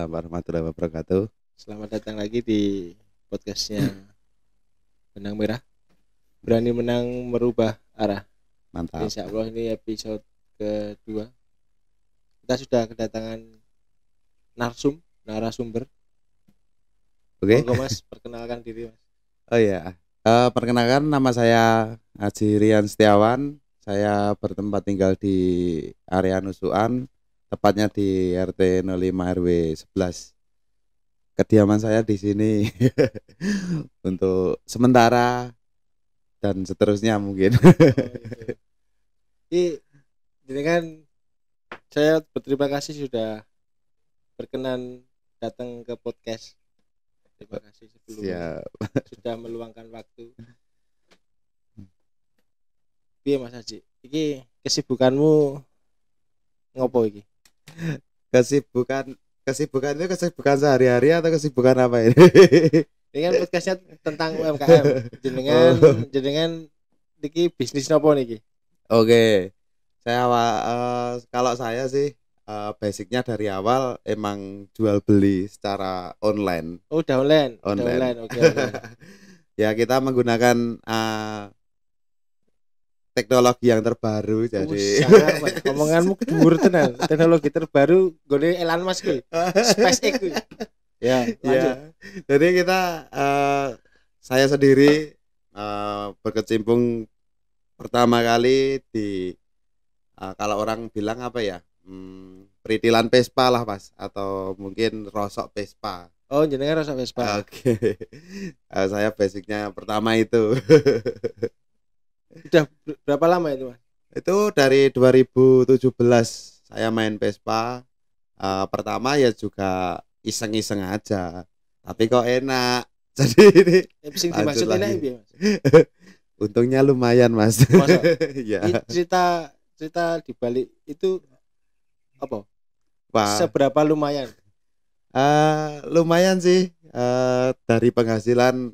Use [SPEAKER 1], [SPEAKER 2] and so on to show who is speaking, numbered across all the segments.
[SPEAKER 1] Waalaikumsalam warahmatullahi wabarakatuh.
[SPEAKER 2] Selamat datang lagi di podcastnya Benang Merah. Berani menang merubah arah. Mantap. Insya Allah ini episode kedua. Kita sudah kedatangan narsum narasumber. Oke. Okay. Mas, perkenalkan diri Mas.
[SPEAKER 1] Oh iya. Uh, perkenalkan nama saya Haji Rian Setiawan. Saya bertempat tinggal di area Nusuan tepatnya di RT 05 RW 11 kediaman saya di sini untuk sementara dan seterusnya mungkin
[SPEAKER 2] jadi kan saya berterima kasih sudah berkenan datang ke podcast terima kasih sebelumnya sudah meluangkan waktu Iya Mas Haji, ini
[SPEAKER 1] kesibukanmu ngopo iki? kesibukan kesibukan itu kesibukan sehari-hari atau kesibukan apa ini?
[SPEAKER 2] ini kan podcastnya tentang UMKM. Jenengan oh. jenengan niki bisnis nopo niki?
[SPEAKER 1] Oke. Okay. Saya uh, kalau saya sih uh, basicnya dari awal emang jual beli secara online. Oh, udah online. Online. online. Oke. Okay, okay. ya kita menggunakan uh, teknologi yang terbaru jadi omonganmu kedur tenang teknologi terbaru gue Elon Musk gue SpaceX gue ya, ya lanjut. ya jadi kita uh, saya sendiri uh, berkecimpung pertama kali di uh, kalau orang bilang apa ya hmm, peritilan Vespa lah mas atau mungkin rosok Vespa Oh, jadinya rosok Vespa. Oke. Okay. Uh, saya basicnya pertama itu.
[SPEAKER 2] Udah berapa lama itu, Mas?
[SPEAKER 1] Itu dari 2017 saya main Vespa. Uh, pertama ya juga iseng-iseng aja. Tapi kok enak. Jadi ini Yang dimaksud ya, Mas? Untungnya lumayan, Mas. ya.
[SPEAKER 2] cerita cerita di balik itu apa? Wah. Seberapa lumayan?
[SPEAKER 1] Uh, lumayan sih uh, dari penghasilan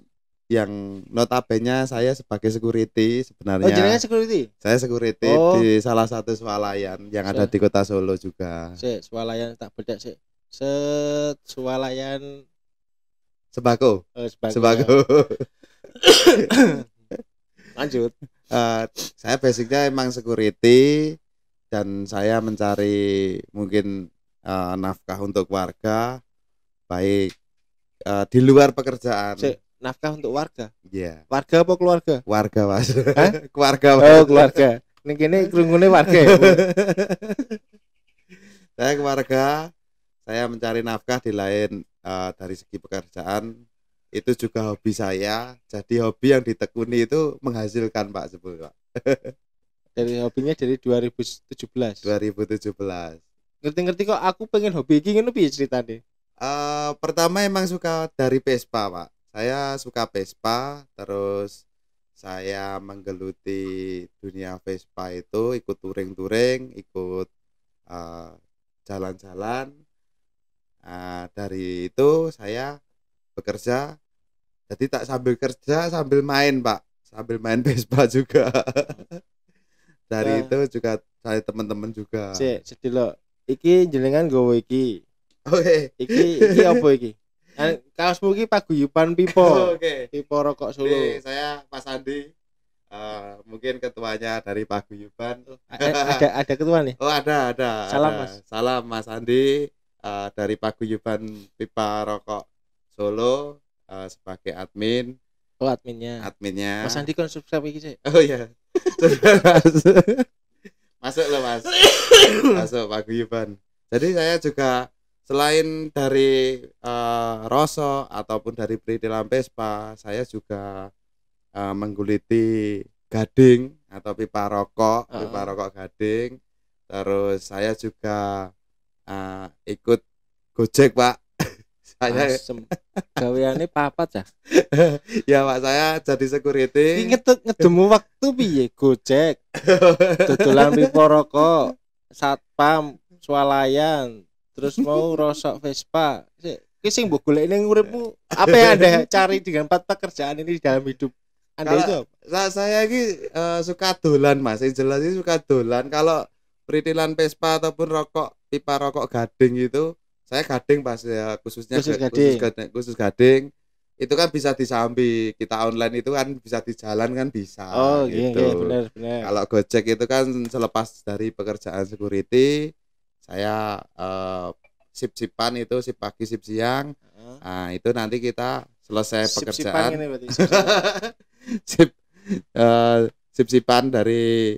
[SPEAKER 1] yang notabene saya sebagai security sebenarnya. Oh, security? Saya security oh. di salah satu swalayan yang se ada di Kota Solo juga.
[SPEAKER 2] Si, swalayan tak beda sih. Se swalayan
[SPEAKER 1] sebako. Oh, sebako. sebako. Lanjut. Uh, saya basicnya emang security dan saya mencari mungkin uh, nafkah untuk warga baik uh, di luar pekerjaan. Si,
[SPEAKER 2] nafkah untuk warga.
[SPEAKER 1] Iya. Yeah. Warga apa keluarga? Warga, Mas. Hah? keluarga. Oh, keluarga. Nih gini kerungunya warga ya, saya keluarga, saya mencari nafkah di lain uh, dari segi pekerjaan itu juga hobi saya. Jadi hobi yang ditekuni itu menghasilkan, Pak, sebelum Pak. dari hobinya dari 2017. 2017. Ngerti-ngerti kok aku pengen hobi ini lebih cerita nih. Eh, uh, pertama emang suka dari Vespa, Pak saya suka Vespa terus saya menggeluti dunia Vespa itu ikut touring-touring ikut eh, jalan-jalan uh, dari itu saya bekerja jadi tak sambil kerja sambil main pak sambil main Vespa juga dari nah. itu juga saya teman-teman juga
[SPEAKER 2] sedih lo iki jelingan gue iki
[SPEAKER 1] oke okay. iki iki apa
[SPEAKER 2] iki Eh, kaos mugi paguyuban pipo. Oke.
[SPEAKER 1] Pipo rokok Solo. saya Pak Sandi Uh, eh, mungkin ketuanya dari paguyuban. Ada, eh, ada ada ketua nih. Oh, ada ada. Salam ada. Mas. Salam Mas Sandi uh, dari paguyuban pipa rokok Solo uh, sebagai admin. Oh, adminnya. Adminnya. Mas Sandi kan subscribe gitu? Oh iya. Masuk loh, Mas. Masuk paguyuban. Jadi saya juga selain dari uh, Rosso ataupun dari Pride Lampespa, saya juga uh, mengguliti gading atau pipa rokok, uh. pipa rokok gading. Terus saya juga uh, ikut Gojek, Pak. saya gaweane papat ya. ya, Pak, saya jadi security. Inget tuh
[SPEAKER 2] ngedemu waktu piye Gojek. Dodolan pipa rokok, satpam, swalayan, terus mau rosok Vespa ki sing mbok golek uripmu apa yang Anda cari
[SPEAKER 1] dengan empat pekerjaan ini di dalam hidup Anda kalau, itu apa? Saya, saya ini uh, suka dolan Mas, yang jelas ini suka dolan kalau peritilan Vespa ataupun rokok pipa rokok gading itu saya gading pas ya khususnya khusus gading. Khusus, gading, khusus gading itu kan bisa disambi kita online itu kan bisa di jalan kan bisa oh gitu iya, iya, gitu. benar benar kalau gojek itu kan selepas dari pekerjaan security saya uh, sip-sipan itu sip pagi sip siang uh nah itu nanti kita selesai sip pekerjaan ini berarti, sip, sip uh, eh, sip-sipan dari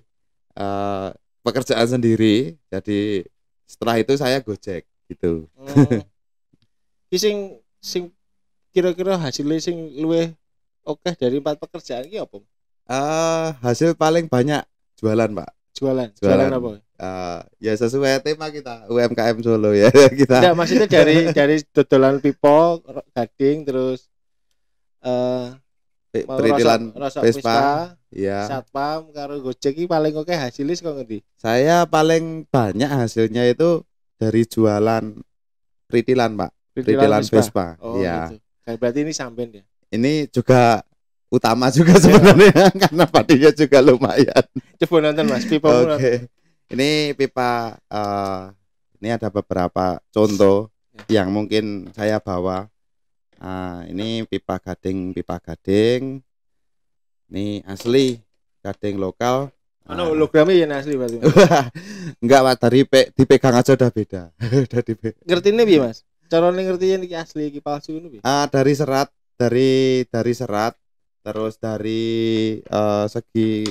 [SPEAKER 1] uh, pekerjaan sendiri jadi setelah itu saya gojek gitu uh. sing
[SPEAKER 2] sing kira-kira hasil sing luwe oke dari empat pekerjaan ini apa?
[SPEAKER 1] Uh, hasil paling banyak jualan pak jualan jualan, jualan apa? uh, ya sesuai tema kita UMKM Solo ya kita. Enggak, maksudnya dari dari dodolan pipo,
[SPEAKER 2] gading terus eh uh, peritilan Vespa, ya. Satpam karo Gojek iki paling oke hasilnya kok ngendi?
[SPEAKER 1] Saya paling banyak hasilnya itu dari jualan peritilan, Pak. Peritilan, Vespa. Oh, ya. Gitu.
[SPEAKER 2] berarti ini sampean ya.
[SPEAKER 1] Ini juga utama juga iya. sebenarnya ya. karena padinya juga lumayan. Coba nonton Mas Pipo. Oke. Okay ini pipa uh, ini ada beberapa contoh yang mungkin saya bawa uh, ini pipa gading pipa gading ini asli gading lokal Anu ah.
[SPEAKER 2] logam yang asli berarti.
[SPEAKER 1] Enggak Pak, dari pe, dipegang aja udah beda. udah dipe. Ngertine piye, Mas?
[SPEAKER 2] Carane ngerti ini asli iki palsu ngono piye?
[SPEAKER 1] Ah, dari serat, dari dari serat terus dari uh, segi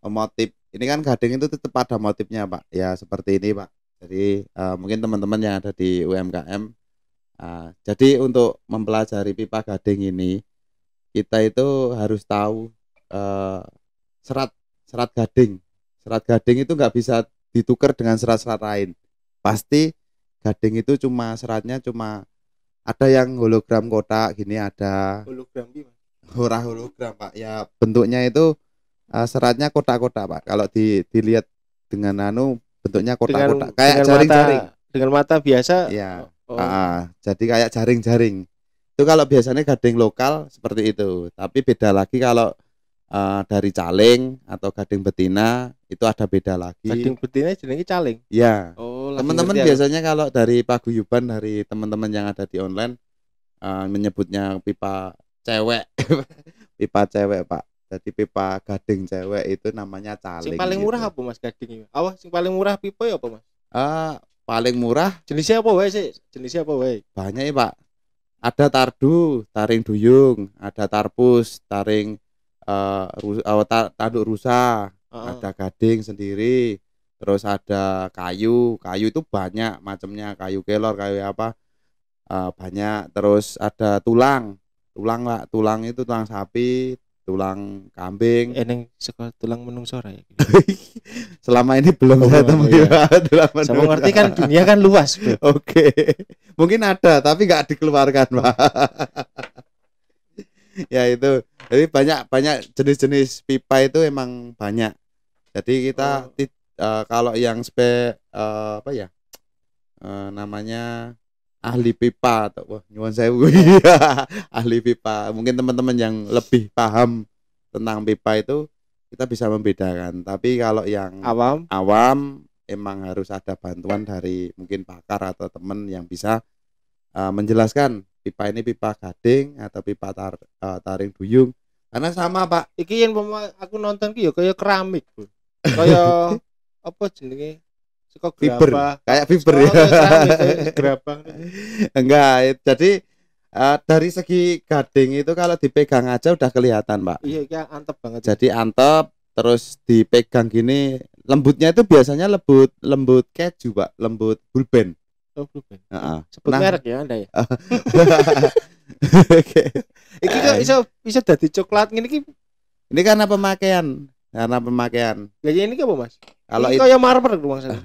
[SPEAKER 1] eh, motif ini kan gading itu tetap ada motifnya pak ya seperti ini pak jadi uh, mungkin teman-teman yang ada di UMKM uh, eh, jadi untuk mempelajari pipa gading ini kita itu harus tahu uh, serat serat gading serat gading itu nggak bisa ditukar dengan serat-serat lain pasti gading itu cuma seratnya cuma ada yang hologram kotak gini ada hologram gimana? Hurah hologram Pak ya bentuknya itu uh, seratnya kotak-kotak pak kalau di, dilihat dengan anu bentuknya kotak-kotak kayak jaring-jaring dengan mata biasa ya oh. uh, jadi kayak jaring-jaring itu kalau biasanya gading lokal seperti itu tapi beda lagi kalau uh, dari caling atau gading betina itu ada beda lagi gading betina jenenge caling ya oh, teman-teman biasanya ya. kalau dari paguyuban dari teman-teman yang ada di online uh, menyebutnya pipa cewek pipa cewek pak jadi pipa gading cewek itu namanya caling sing paling gitu. murah
[SPEAKER 2] apa mas gading awas sing paling murah pipa ya apa
[SPEAKER 1] mas uh, paling murah jenisnya apa wae sih jenisnya apa wae banyak ya pak ada tardu taring duyung ada tarpus taring uh, uh, tanduk rusa uh -uh. ada gading sendiri terus ada kayu kayu itu banyak macamnya kayu kelor kayu apa uh, banyak terus ada tulang tulang lah tulang itu tulang sapi tulang kambing eneng eh, sekolah tulang menung sore selama ini belum oh, saya temui iya. tulang menung saya mengerti kan dunia kan luas oke okay. mungkin ada tapi nggak dikeluarkan pak ya itu jadi banyak banyak jenis-jenis pipa itu emang banyak jadi kita oh. uh, kalau yang spe uh, eh, apa ya uh, namanya ahli pipa atau wah nyuwun oh. ahli pipa mungkin teman-teman yang lebih paham tentang pipa itu kita bisa membedakan tapi kalau yang awam awam emang harus ada bantuan dari mungkin pakar atau teman yang bisa uh, menjelaskan pipa ini pipa gading atau pipa tar, uh, taring duyung karena sama pak iki yang aku nonton ki ya, kayak keramik kayak apa jenenge kok
[SPEAKER 2] fiber. Kayak fiber ya. Gerabang.
[SPEAKER 1] Enggak, jadi uh, dari segi gading itu kalau dipegang aja udah kelihatan, Pak. Iya, kayak antep banget. Jadi antep terus dipegang gini, lembutnya itu biasanya lembut lembut keju, Pak, lembut bulben. Oh, bulben. Uh -uh. Sebut nah, merek ya Anda ya. Iki kok bisa bisa dadi coklat ini ki Ini karena pemakaian, karena pemakaian. Jadi ya ini apa, Mas? Kalau itu yang marmer rumah saya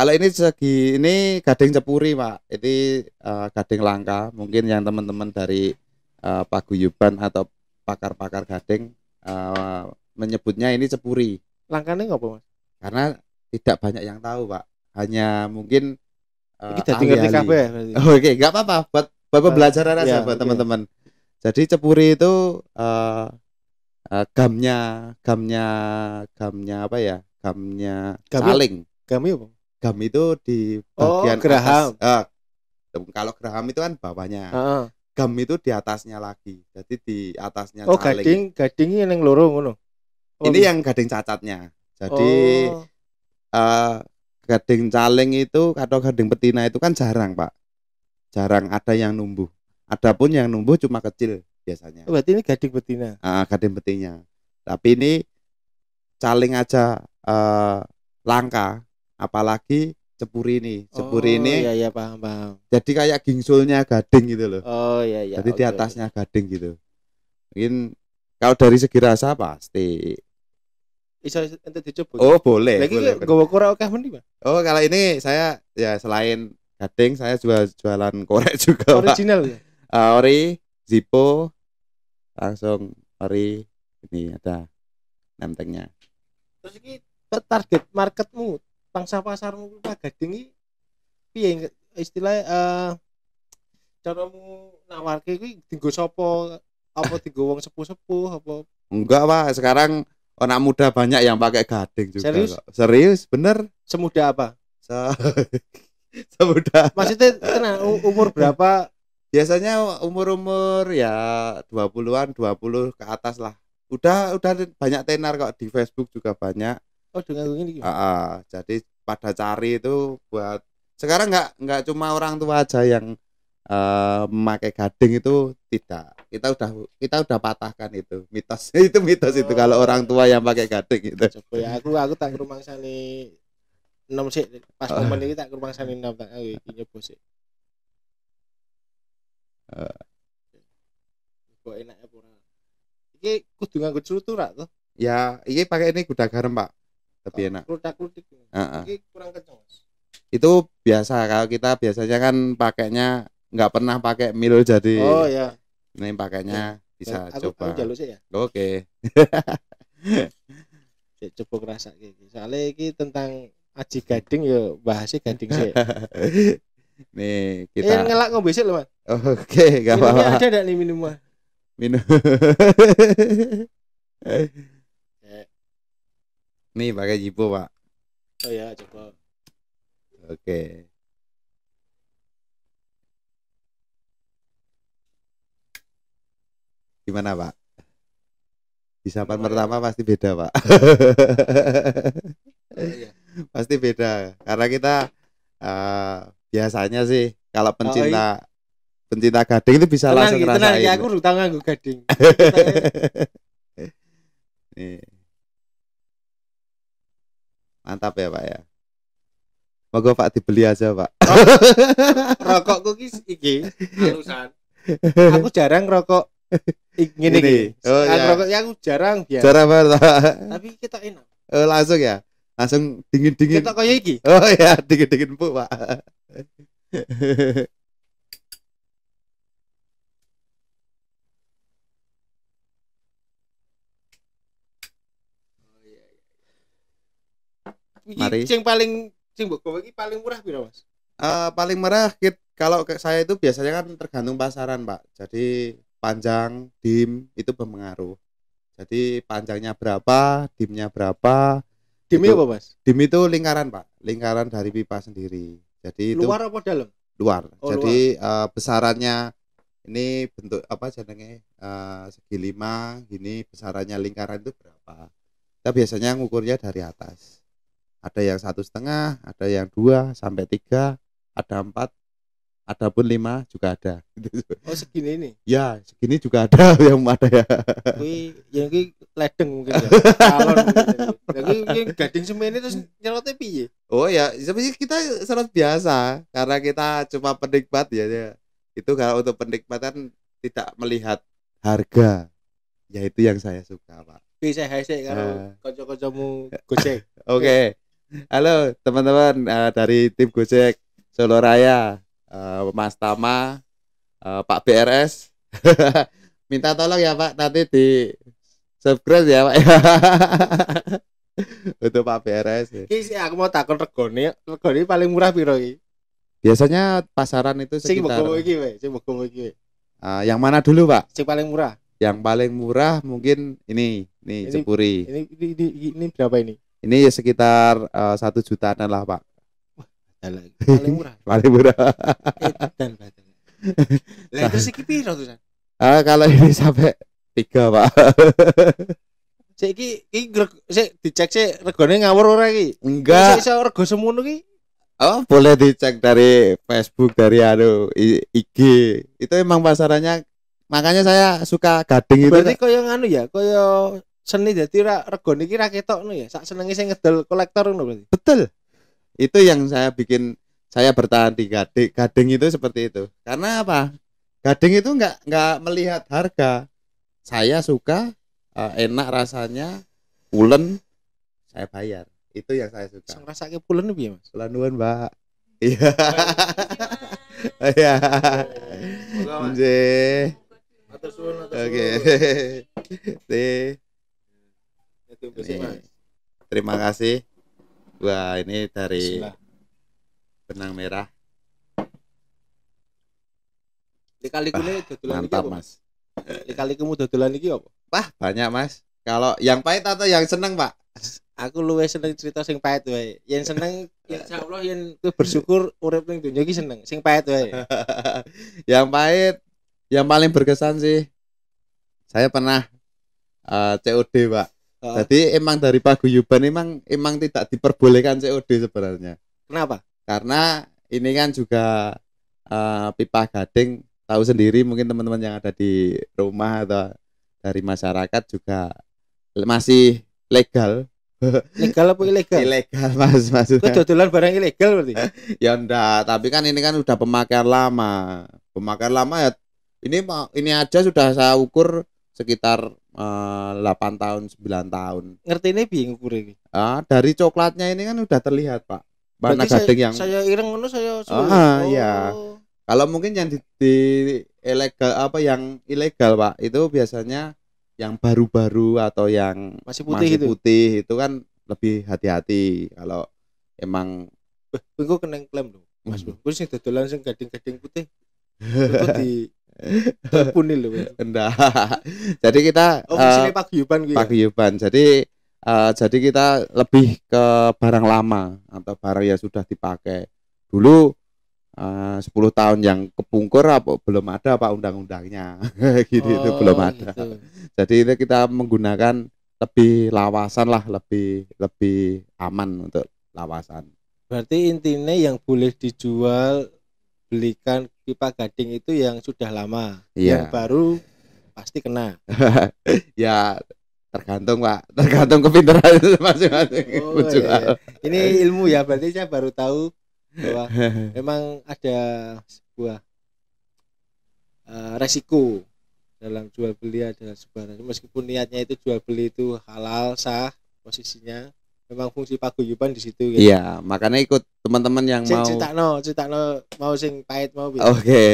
[SPEAKER 1] kalau ini segi ini gading cepuri pak, ini uh, gading langka. Mungkin yang teman-teman dari uh, eh, guyuban atau pakar-pakar gading uh, menyebutnya ini cepuri.
[SPEAKER 2] Langkanya nggak, mas?
[SPEAKER 1] Karena tidak banyak yang tahu pak, hanya mungkin uh, Kita tinggal di kafe. Oke, nggak apa-apa buat buat nah, belajar aja ya, buat teman teman-teman. Jadi cepuri itu uh, uh, gamnya gamnya gamnya apa ya? Gamnya saling. Gamnya apa? Gam itu di oh, bagian oh, graham. atas. Uh, kalau graham itu kan bawahnya. Uh -huh. Gam itu di atasnya lagi. Jadi di atasnya Oh, caling. gading,
[SPEAKER 2] gading yang loro ngono.
[SPEAKER 1] Oh, Ini iya. yang gading cacatnya. Jadi oh. uh, gading caling itu atau gading betina itu kan jarang, Pak. Jarang ada yang numbuh. Adapun yang numbuh cuma kecil biasanya.
[SPEAKER 2] Oh, berarti ini gading betina.
[SPEAKER 1] Uh, gading betina. Tapi ini caling aja uh, langka apalagi cepuri ini cepuri oh, ini iya, iya,
[SPEAKER 2] paham, paham.
[SPEAKER 1] jadi kayak gingsulnya gading gitu loh oh iya, iya, jadi okay. di atasnya gading gitu mungkin kalau dari segi rasa pasti
[SPEAKER 2] bisa ente dicoba oh boleh lagi gue korek oke mending pak oh kalau ini
[SPEAKER 1] saya ya selain gading saya jual jualan korek juga original pak. ya uh, ori zippo langsung ori ini ada nemtengnya
[SPEAKER 2] terus ini target marketmu pangsa pasarmu Gading tapi piye istilah eh, uh, nawar nawarke gini, dienggo sopo, apa dienggo wong sepuh-sepuh apa
[SPEAKER 1] enggak Pak sekarang anak muda banyak yang pakai gading juga serius kok. serius bener semuda apa Se semudah maksudnya tenang umur berapa biasanya umur-umur ya dua 20-an puluh ke atas lah udah udah banyak tenar kok di Facebook juga banyak
[SPEAKER 2] oh dengan ini uh,
[SPEAKER 1] uh, jadi pada cari itu buat sekarang nggak nggak cuma orang tua aja yang uh, memakai gading itu tidak kita udah kita udah patahkan itu mitos itu mitos oh. itu kalau oh. orang tua yang pakai gading itu coba ya
[SPEAKER 2] aku aku tak rumah sani enam sih pas oh. momen ini tak rumah sani enam tak aku ini bos sih eh. kok enak ya pura ini kudu nganggut rak tuh
[SPEAKER 1] ya ini pakai ini kuda garam pak lebih enak ludak ludik uh -uh. kurang kenceng itu biasa kalau kita biasanya kan pakainya nggak pernah pakai mil jadi oh ya ini pakainya ya. bisa aku, coba aku ya oke okay.
[SPEAKER 2] Cek coba kerasa gitu soalnya ini tentang
[SPEAKER 1] aji gading ya bahasnya gading sih nih kita eh, ngelak ngombe sih loh mas oke okay, gak apa-apa ada gak nih minum mas minum Nih pakai jipo pak.
[SPEAKER 2] Oh ya coba.
[SPEAKER 1] Oke. Gimana pak? Di sapan ya? pertama pasti beda pak. oh, iya. pasti beda karena kita uh, biasanya sih kalau oh, pencinta oh, iya. pencinta gading itu bisa tenang, langsung ngerasain. Tenang ya aku rutang gue gading. nih Mantap ya Pak ya. Moga Pak dibeli aja Pak. Rokok ki iki urusan. Aku jarang rokok ngene ini. Oh, iya. Rokok
[SPEAKER 2] yang jarang ya. Jarang banget. Tapi kita enak.
[SPEAKER 1] Oh, langsung ya. Langsung dingin-dingin. Kita kayak iki. Oh ya, dingin-dingin bu, Pak.
[SPEAKER 2] Mari. Yang paling sing iki paling murah piro, Mas?
[SPEAKER 1] Uh, paling murah kit, kalau saya itu biasanya kan tergantung pasaran, Pak. Jadi panjang, dim itu berpengaruh. Jadi panjangnya berapa, dimnya berapa. Dim itu apa, Mas? Dim itu lingkaran, Pak. Lingkaran dari pipa sendiri. Jadi luar itu luar apa dalam? Luar. Oh, Jadi luar. Uh, besarannya ini bentuk apa jenenge uh, segi lima, ini besarannya lingkaran itu berapa. Kita biasanya ngukurnya dari atas ada yang satu setengah ada yang dua sampai tiga ada empat ada pun lima juga ada oh segini ini ya segini juga ada yang ada ya
[SPEAKER 2] Wih, yang ini ledeng mungkin ya yang mungkin ya. gading semene terus nyelotnya piye oh ya tapi kita serot
[SPEAKER 1] biasa karena kita cuma penikmat ya, ya. itu kalau untuk penikmatan tidak melihat harga yaitu yang saya suka pak bisa hese kalau uh. Nah.
[SPEAKER 2] kocok-kocokmu gojek oke okay.
[SPEAKER 1] Halo teman-teman uh, dari tim Gojek Solo Raya, uh, Mas Tama, uh, Pak BRS. Minta tolong ya Pak nanti di subscribe ya Pak. Untuk Pak BRS.
[SPEAKER 2] Kisi ya. aku mau takon regoni, regoni paling murah piro
[SPEAKER 1] Biasanya pasaran itu sekitar Sing
[SPEAKER 2] iki sing iki.
[SPEAKER 1] Uh, yang mana dulu Pak? Sing paling murah. Yang paling murah mungkin ini, nih ini, Cepuri.
[SPEAKER 2] Ini ini, ini ini berapa ini?
[SPEAKER 1] Ini sekitar eh, satu uh, jutaan lah pak. Paling murah. Paling murah. Eh, Dan Lah terus iki piro Ah kalau ini sampai tiga pak. Saya iki
[SPEAKER 2] iki saya dicek sih regone ngawur ora iki. Enggak. Saya rego semono iki. Oh,
[SPEAKER 1] boleh dicek dari Facebook, dari anu IG. Itu emang pasarannya makanya saya suka gading itu. Berarti koyo
[SPEAKER 2] anu ya, Koyo seni jadi ra rego niki ra ketok ya sak senenge sing ngedol kolektor ngono berarti
[SPEAKER 1] betul itu yang saya bikin saya bertahan di gading gading itu seperti itu karena apa gading itu nggak nggak melihat harga saya suka uh, enak rasanya pulen saya bayar itu yang saya suka sang rasanya pulen piye mas pulen nuwun mbak iya iya Oke. Okay itu ini, terima kasih wah ini dari Bismillah. benang merah
[SPEAKER 2] dikali kune dodolan Mantap, Mas. dikali kamu dodolan ini apa?
[SPEAKER 1] Wah, banyak, Mas. Kalau yang pahit atau
[SPEAKER 2] yang seneng, Pak? Aku luwe seneng cerita sing pahit wae. Yang seneng ya insyaallah yang
[SPEAKER 1] bersyukur urip ning dunia iki seneng, sing pahit wae. yang pahit yang paling berkesan sih saya pernah uh, eh, COD, Pak. Uh. Jadi emang dari paguyuban emang emang tidak diperbolehkan COD sebenarnya. Kenapa? Karena ini kan juga uh, pipa gading tahu sendiri mungkin teman-teman yang ada di rumah atau dari masyarakat juga masih legal. Legal apa ilegal? Ilegal mas maksudnya. Kedodolan barang ilegal berarti? ya enggak, tapi kan ini kan udah pemakaian lama. Pemakaian lama ya ini ini aja sudah saya ukur sekitar Eh, delapan uh, tahun sembilan tahun ngerti ini bingung kure ah dari coklatnya ini kan udah terlihat pak warna gading yang saya
[SPEAKER 2] ireng ngono saya ah iya. oh. ya
[SPEAKER 1] kalau mungkin yang di, di ilegal apa yang ilegal pak itu biasanya yang baru-baru atau yang masih putih, masih itu. putih itu kan lebih hati-hati kalau emang
[SPEAKER 2] Bingung kena klaim loh mas terus hmm. sih dodolan sih gading-gading putih
[SPEAKER 1] di Punil Enggak. Jadi kita oh, uh, Pak yuban. ya? Jadi uh, jadi kita lebih ke barang lama atau barang yang sudah dipakai. Dulu eh, uh, 10 tahun yang kepungkur apa belum ada Pak undang-undangnya. gitu oh, itu belum ada. Gitu. Jadi itu kita menggunakan lebih lawasan lah, lebih lebih aman untuk lawasan.
[SPEAKER 2] Berarti intinya yang boleh dijual belikan pipa gading itu yang sudah lama yeah. yang baru pasti kena
[SPEAKER 1] ya tergantung pak tergantung kepintaran masing-masing oh, iya. iya. ini ilmu
[SPEAKER 2] ya berarti saya baru tahu bahwa memang ada sebuah uh, resiko dalam jual beli adalah sebuah meskipun niatnya itu jual beli itu halal sah posisinya memang fungsi paguyuban di situ gitu. Iya,
[SPEAKER 1] makanya ikut teman-teman yang sing mau
[SPEAKER 2] cita no, mau sing pahit mau Oke.
[SPEAKER 1] Okay.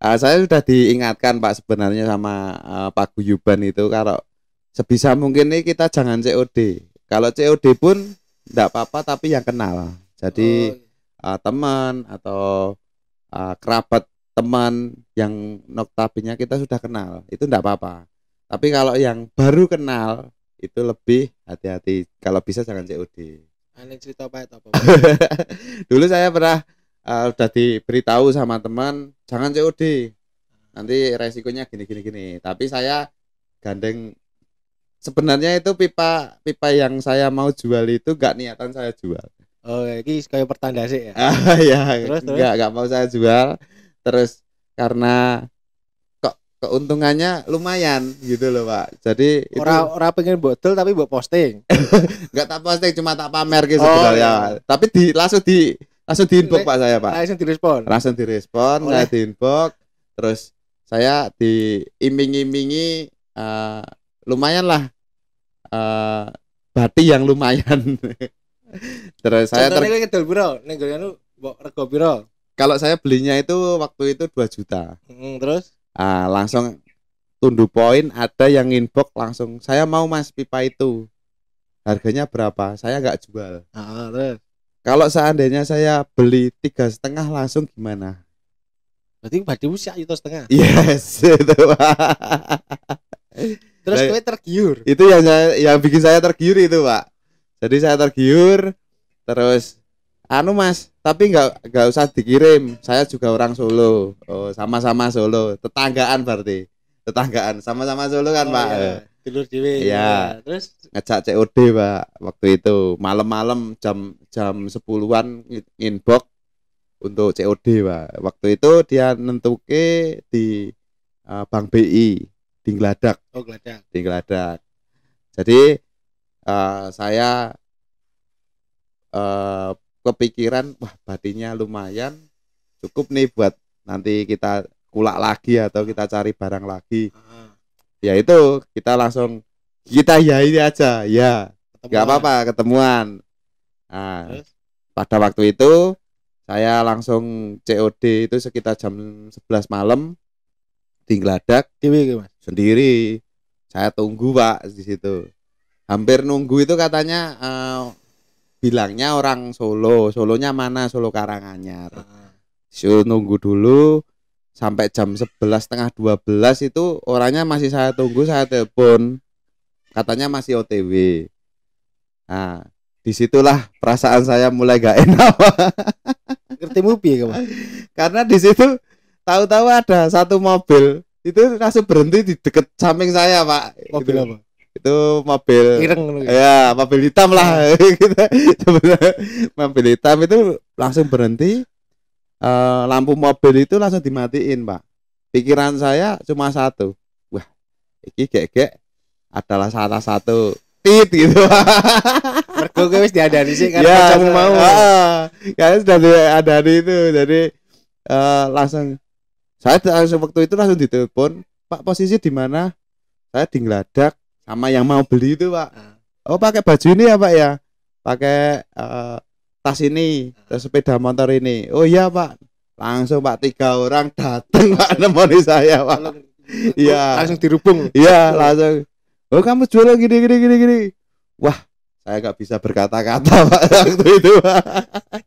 [SPEAKER 1] Uh, saya sudah diingatkan Pak sebenarnya sama uh, paguyuban itu kalau sebisa mungkin nih kita jangan COD. Kalau COD pun tidak apa-apa tapi yang kenal. Jadi oh. uh, teman atau uh, kerabat teman yang noktabinya kita sudah kenal, itu tidak apa-apa. Tapi kalau yang baru kenal itu lebih hati-hati kalau bisa jangan COD
[SPEAKER 2] aneh cerita apa itu
[SPEAKER 1] dulu saya pernah uh, udah diberitahu sama teman jangan COD nanti resikonya gini gini gini tapi saya gandeng sebenarnya itu pipa pipa yang saya mau jual itu gak niatan saya jual oh ini kayak pertanda sih ya ah, ya terus, terus? Gak, gak mau saya jual terus karena keuntungannya lumayan gitu loh pak jadi orang itu... orang pengen botol tapi buat posting nggak tak posting cuma tak pamer gitu oh, iya. tapi di langsung di langsung di inbox pak saya pak
[SPEAKER 2] langsung direspon
[SPEAKER 1] langsung direspon oh, saya di inbox terus saya diiming-imingi uh, lumayan lah uh, bati yang lumayan terus saya ter... kalau saya belinya itu waktu itu 2 juta
[SPEAKER 2] hmm, terus
[SPEAKER 1] Ah, langsung tunduk poin ada yang inbox langsung saya mau mas pipa itu harganya berapa saya nggak jual ah, kalau seandainya saya beli tiga setengah langsung gimana? Berarti badimu usia itu setengah. Yes itu. Terus nah, gue tergiur. Itu yang saya, yang bikin saya tergiur itu pak. Jadi saya tergiur, terus anu mas tapi nggak nggak usah dikirim saya juga orang Solo oh sama-sama Solo tetanggaan berarti tetanggaan sama-sama Solo kan oh, pak iya. dulur di Iya. ya terus ngejak COD pak waktu itu malam-malam jam jam sepuluhan inbox untuk COD pak waktu itu dia nentuke di uh, Bank BI di Gladak oh Gladak di Gladak jadi uh, saya uh, kepikiran wah batinya lumayan cukup nih buat nanti kita kulak lagi atau kita cari barang lagi uh-huh. ya itu kita langsung kita ya ini aja ya nggak apa-apa ketemuan nah, pada waktu itu saya langsung COD itu sekitar jam 11 malam di Gladak sendiri saya tunggu pak di situ hampir nunggu itu katanya uh, bilangnya orang Solo Solonya mana Solo Karanganyar ah. so, nunggu dulu sampai jam sebelas setengah dua belas itu orangnya masih saya tunggu saya telepon katanya masih OTW nah disitulah perasaan saya mulai gak enak ngerti mobil kamu ya, karena di situ tahu-tahu ada satu mobil itu langsung berhenti di deket samping saya pak mobil itu. apa itu mobil ireng ya mobil hitam lah kita hmm. gitu. mobil hitam itu langsung berhenti uh, lampu mobil itu langsung dimatiin pak pikiran saya cuma satu wah iki gek adalah salah satu tit gitu mergo gue wis diadani sih karena ya, kamu mau ya ya sudah diadani itu jadi uh, langsung saya langsung waktu itu langsung ditelepon pak posisi di mana saya di Ngeladak sama yang mau beli itu pak ah. oh pakai baju ini ya pak ya pakai uh, tas ini ah. terus sepeda motor ini oh iya pak langsung pak tiga orang datang pak nemoni saya pak iya langsung dirubung iya langsung oh kamu jual gini gini gini gini wah saya nggak bisa berkata-kata pak waktu itu pak.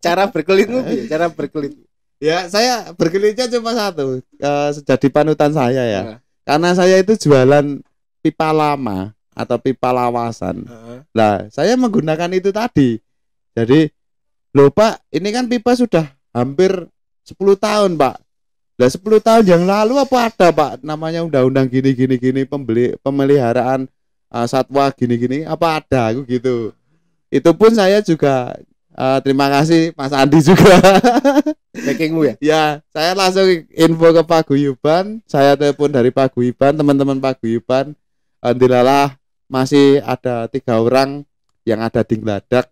[SPEAKER 1] cara berkelitmu cara berkelit ya saya berkelitnya cuma satu uh, sejadi panutan saya ya ah. karena saya itu jualan pipa lama atau pipa lawasan. uh Nah, saya menggunakan itu tadi. Jadi, lho Pak, ini kan pipa sudah hampir 10 tahun, Pak. Nah, 10 tahun yang lalu apa ada, Pak, namanya undang-undang gini gini gini pembeli pemeliharaan uh, satwa gini gini apa ada aku gitu. Itu pun saya juga Uh, terima kasih Mas Andi juga. Backingmu ya? Ya, saya langsung info ke Pak Guyuban. Saya telepon dari Pak Guyuban, teman-teman Pak Guyuban. Alhamdulillah masih ada tiga orang yang ada di Gladak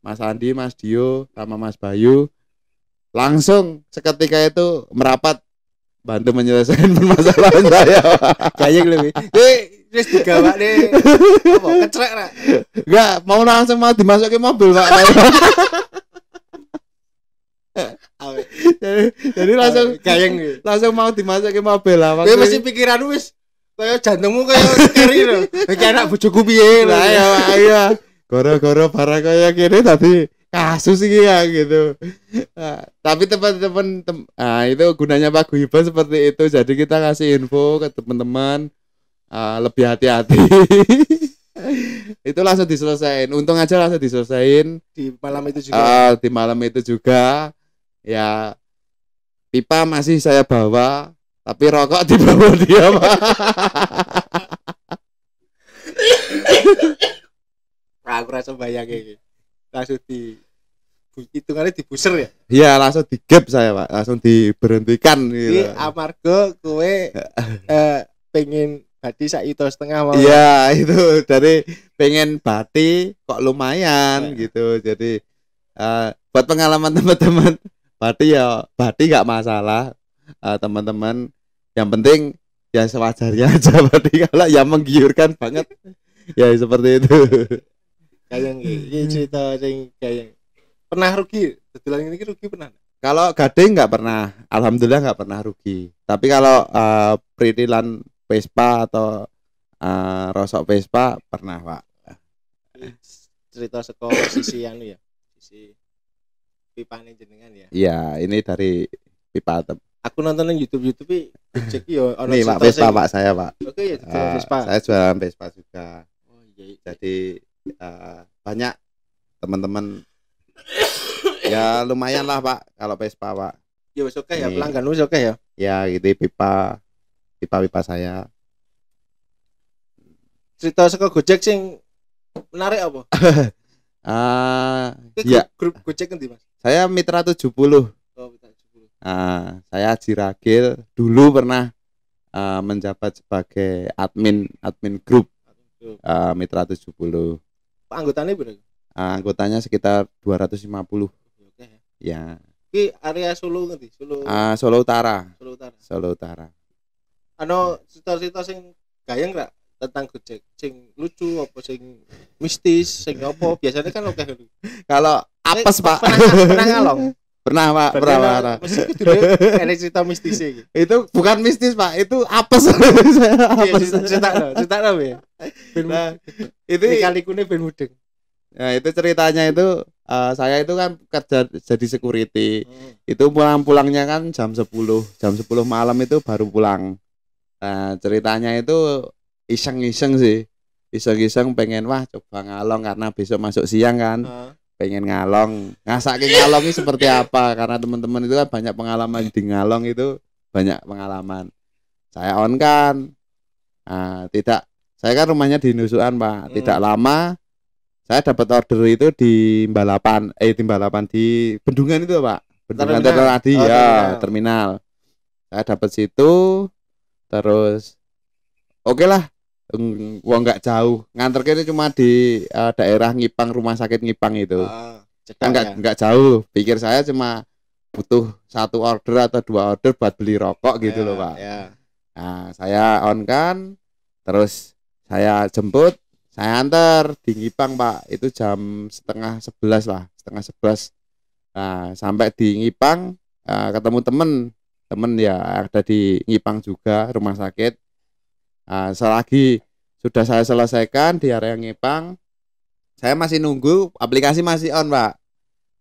[SPEAKER 1] Mas Andi, Mas Dio, sama Mas Bayu langsung seketika itu merapat bantu menyelesaikan permasalahan saya kayaknya lebih terus digawa deh apa kecrek lah enggak mau langsung mau dimasukin mobil pak jadi, jadi langsung kayak langsung mau dimasukin mobil lah masih pikiran wis kayak jantungmu kayak keri loh Kayak anak bujuku piye lah ya ayo. Iya. Goro-goro para kayak kiri tadi kasus sih ya gitu. Ah, tapi teman-teman tem nah, itu gunanya Pak Guyuban seperti itu. Jadi kita kasih info ke teman-teman uh, lebih hati-hati. itu langsung diselesain. Untung aja langsung diselesain di malam itu juga. Uh, di malam itu juga ya pipa masih saya bawa tapi rokok di bawah dia, Pak.
[SPEAKER 2] aku rasa bayang ini. Langsung di busur dibuser ya?
[SPEAKER 1] Iya, langsung digap saya, Pak. Langsung diberhentikan gitu. Di
[SPEAKER 2] amargo kue, eh, pengen bati saya itu setengah mau. Iya, itu
[SPEAKER 1] dari pengen bati kok lumayan ya. gitu. Jadi uh, buat pengalaman teman-teman, bati ya bati nggak masalah, teman eh, teman-teman yang penting ya sewajarnya aja berarti kalau yang menggiurkan banget ya seperti itu
[SPEAKER 2] kayak ini cerita yang kayak pernah rugi sebulan ini rugi pernah
[SPEAKER 1] kalau gading nggak pernah alhamdulillah nggak pernah rugi tapi kalau uh, eh, perintilan Vespa atau uh, rosok Vespa pernah pak
[SPEAKER 2] cerita sekolah sisi yang ya sisi pipa jenengan ya
[SPEAKER 1] iya ini dari pipa
[SPEAKER 2] aku nonton yang YouTube YouTube cek yo Nih Pak Vespa Pak saya Pak. Oke ya uh, Vespa. Saya jualan Vespa
[SPEAKER 1] juga. Oh iya. iya. Jadi uh, banyak teman-teman ya lumayan lah Pak kalau Vespa Pak. ya oke okay, ya pelanggan oke okay, ya. Ya gitu pipa pipa pipa saya.
[SPEAKER 2] Cerita saka Gojek sing menarik apa?
[SPEAKER 1] Ah, uh, ya. Grup Gojek nanti Mas? Saya mitra tujuh puluh Eh, saya Haji Ragil dulu pernah uh, menjabat sebagai admin admin grup uh, Mitra 70. anggotanya berapa? Uh, anggotanya sekitar 250. Oke. Ya.
[SPEAKER 2] Ki area Solo nanti Solo. Uh, Solo Utara. Solo Utara.
[SPEAKER 1] Solo Utara.
[SPEAKER 2] Ano cerita-cerita sing gayeng nggak tentang Gojek? Sing lucu apa sing mistis, sing apa? Biasanya kan oke. Kalau sih Pak. Penang, pernah
[SPEAKER 1] pak pernah pernah enek cerita mistis ya itu bukan mistis pak itu apa apa cerita cerita apa ya nah, itu kali kune ben mudeng nah itu ceritanya itu uh, saya itu kan kerja jadi security hmm. itu pulang pulangnya kan jam 10 jam 10 malam itu baru pulang nah ceritanya itu iseng-iseng sih iseng-iseng pengen wah coba ngalong karena besok masuk siang kan hmm pengen ngalong ngasakin ngalongnya seperti apa karena teman-teman itu kan banyak pengalaman di ngalong itu banyak pengalaman saya on kan nah, tidak saya kan rumahnya di Nusukan pak hmm. tidak lama saya dapat order itu di balapan eh di balapan di bendungan itu pak bendungan terminal. tadi oh, ya terminal. terminal saya dapat situ terus oke okay lah wong nggak jauh nganter kiri cuma di uh, daerah Ngipang rumah sakit Ngipang itu uh, nggak ya? nggak jauh pikir saya cuma butuh satu order atau dua order buat beli rokok gitu yeah, loh pak yeah. nah saya on kan terus saya jemput saya antar di Ngipang pak itu jam setengah sebelas lah setengah sebelas nah sampai di Ngipang uh, ketemu temen temen ya ada di Ngipang juga rumah sakit Nah, selagi sudah saya selesaikan di area Ngepang, saya masih nunggu aplikasi masih on, Pak.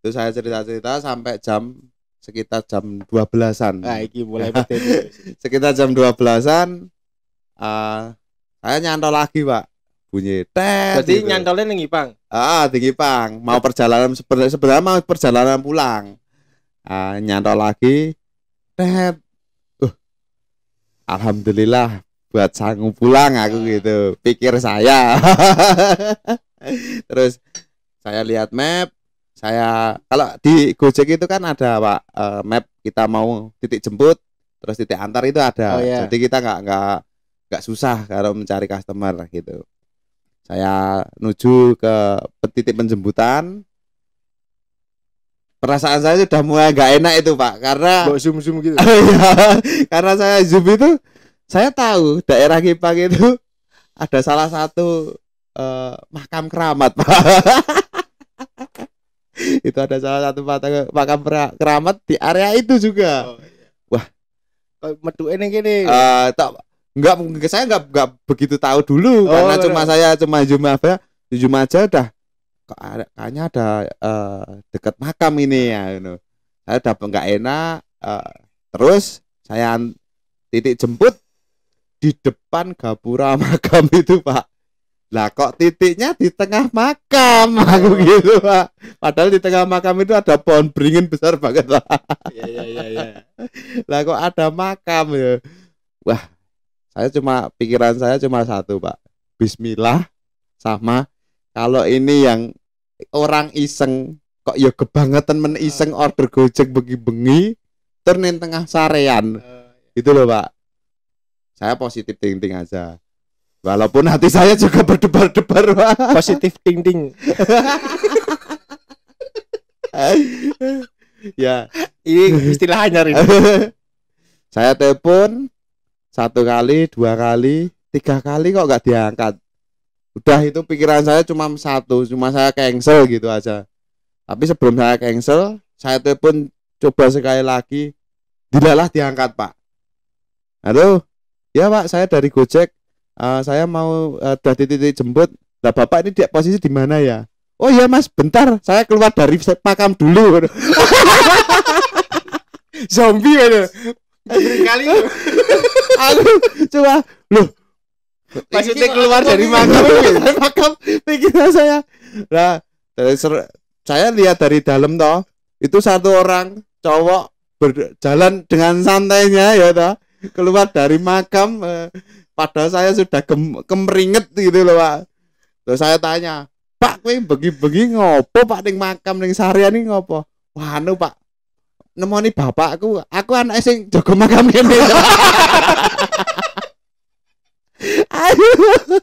[SPEAKER 1] Itu saya cerita-cerita sampai jam sekitar jam 12-an. Nah, iki mulai sekitar jam 12-an uh, eh, saya nyantol lagi, Pak. Bunyi tet. Jadi gitu. nyantolnya ning Ngepang. Ah, di Ngepang. Mau perjalanan sebenarnya, sebenarnya mau perjalanan pulang. Uh, nyantol lagi. Tet. Uh, Alhamdulillah buat sanggup pulang aku gitu pikir saya terus saya lihat map saya kalau di Gojek itu kan ada pak uh, map kita mau titik jemput terus titik antar itu ada oh, yeah. jadi kita nggak nggak nggak susah kalau mencari customer gitu saya menuju ke titik penjemputan perasaan saya sudah mulai nggak enak itu pak karena zoom
[SPEAKER 2] zoom gitu iya,
[SPEAKER 1] karena saya zoom itu saya tahu daerah Gipang itu ada salah satu uh, makam keramat pak itu ada salah satu makam keramat di area itu juga oh, iya. wah metu ini gini tak nggak mungkin saya nggak nggak begitu tahu dulu oh, karena bener. Iya. cuma saya cuma cuma apa cuma aja dah kayaknya ada uh, dekat makam ini ya you iya. gitu. know. saya dapat nggak enak uh, terus saya titik jemput di depan gapura makam itu pak lah kok titiknya di tengah makam iya. aku gitu pak padahal di tengah makam itu ada pohon beringin besar banget lah iya, iya, lah kok ada makam ya wah saya cuma pikiran saya cuma satu pak Bismillah sama kalau ini yang orang iseng kok ya kebangetan men iseng ah. order gojek bengi-bengi ternin tengah sarean uh, ah. itu loh pak saya positif tingting aja walaupun hati saya juga berdebar-debar positif tingting ya ini istilahnya ini saya telepon satu kali dua kali tiga kali kok gak diangkat udah itu pikiran saya cuma satu cuma saya cancel gitu aja tapi sebelum saya cancel saya telepon coba sekali lagi tidaklah diangkat pak aduh ya pak saya dari Gojek uh, saya mau uh, eh, dari titik jemput lah bapak ini di posisi di mana ya oh iya mas bentar saya keluar dari pakam dulu zombie kan kali aku coba loh
[SPEAKER 2] maksudnya keluar dari makam makam pikiran saya
[SPEAKER 1] lah dari ser- saya lihat dari dalam toh itu satu orang cowok berjalan dengan santainya ya toh keluar dari makam eh, padahal saya sudah kemeringet gitu loh pak terus saya tanya pak kue begi-begi ngopo pak ning makam ning sarian ini ngopo wah anu pak nemoni bapakku aku anak sing jago makam ini, aduh